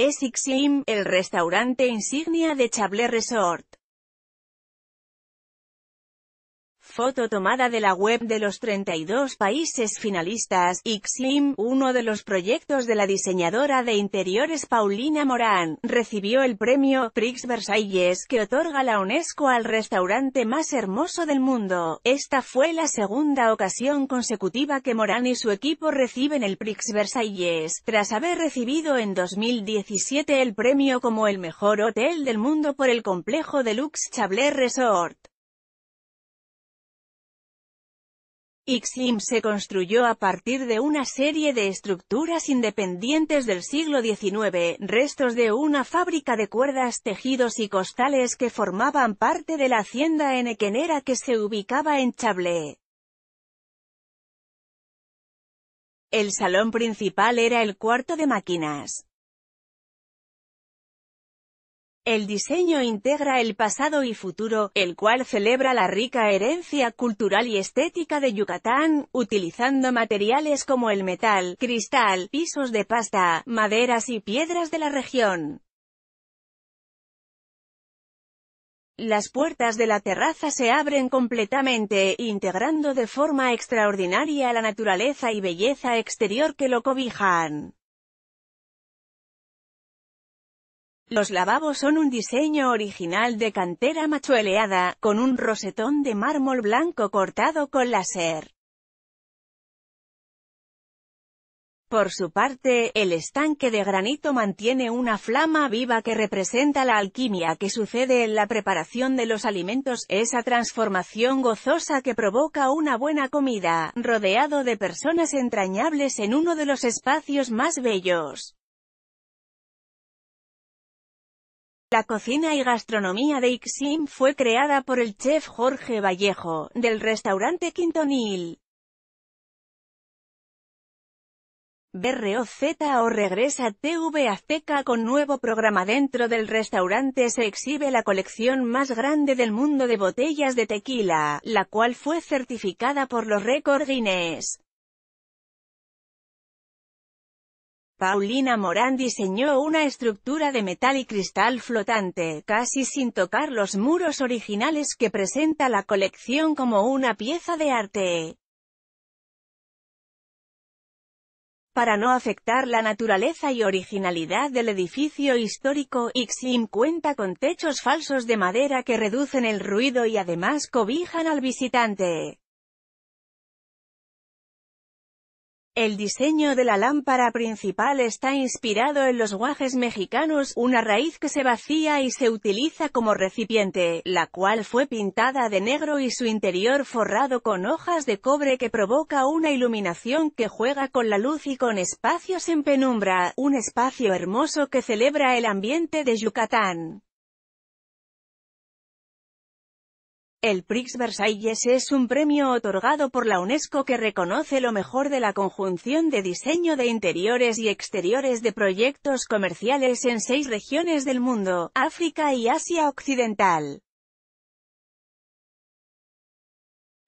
Es Ixim, el restaurante insignia de Chablé Resort. foto tomada de la web de los 32 países finalistas, Xlim, uno de los proyectos de la diseñadora de interiores Paulina Morán, recibió el premio Prix Versailles que otorga la UNESCO al restaurante más hermoso del mundo. Esta fue la segunda ocasión consecutiva que Morán y su equipo reciben el Prix Versailles, tras haber recibido en 2017 el premio como el mejor hotel del mundo por el complejo Deluxe Chablais Resort. XIM se construyó a partir de una serie de estructuras independientes del siglo XIX, restos de una fábrica de cuerdas, tejidos y costales que formaban parte de la hacienda enequenera que se ubicaba en Chablé. El salón principal era el cuarto de máquinas. El diseño integra el pasado y futuro, el cual celebra la rica herencia cultural y estética de Yucatán, utilizando materiales como el metal, cristal, pisos de pasta, maderas y piedras de la región. Las puertas de la terraza se abren completamente, integrando de forma extraordinaria la naturaleza y belleza exterior que lo cobijan. Los lavabos son un diseño original de cantera machueleada, con un rosetón de mármol blanco cortado con láser. Por su parte, el estanque de granito mantiene una flama viva que representa la alquimia que sucede en la preparación de los alimentos, esa transformación gozosa que provoca una buena comida, rodeado de personas entrañables en uno de los espacios más bellos. La cocina y gastronomía de Ixim fue creada por el chef Jorge Vallejo, del restaurante Quintonil. BROZ o regresa TV Azteca con nuevo programa dentro del restaurante se exhibe la colección más grande del mundo de botellas de tequila, la cual fue certificada por los récord Guinness. Paulina Morán diseñó una estructura de metal y cristal flotante, casi sin tocar los muros originales que presenta la colección como una pieza de arte. Para no afectar la naturaleza y originalidad del edificio histórico, Ixim cuenta con techos falsos de madera que reducen el ruido y además cobijan al visitante. El diseño de la lámpara principal está inspirado en los guajes mexicanos, una raíz que se vacía y se utiliza como recipiente, la cual fue pintada de negro y su interior forrado con hojas de cobre que provoca una iluminación que juega con la luz y con espacios en penumbra, un espacio hermoso que celebra el ambiente de Yucatán. El Prix Versailles es un premio otorgado por la UNESCO que reconoce lo mejor de la conjunción de diseño de interiores y exteriores de proyectos comerciales en seis regiones del mundo, África y Asia Occidental.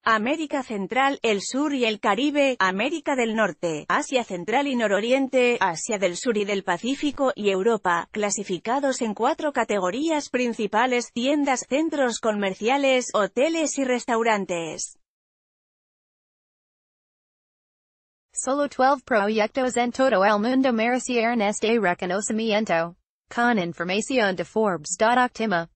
América Central, el Sur y el Caribe, América del Norte, Asia Central y Nororiente, Asia del Sur y del Pacífico, y Europa, clasificados en cuatro categorías principales, tiendas, centros comerciales, hoteles y restaurantes. Solo 12 proyectos en todo el mundo merecieron este reconocimiento. Con información de Forbes.octima.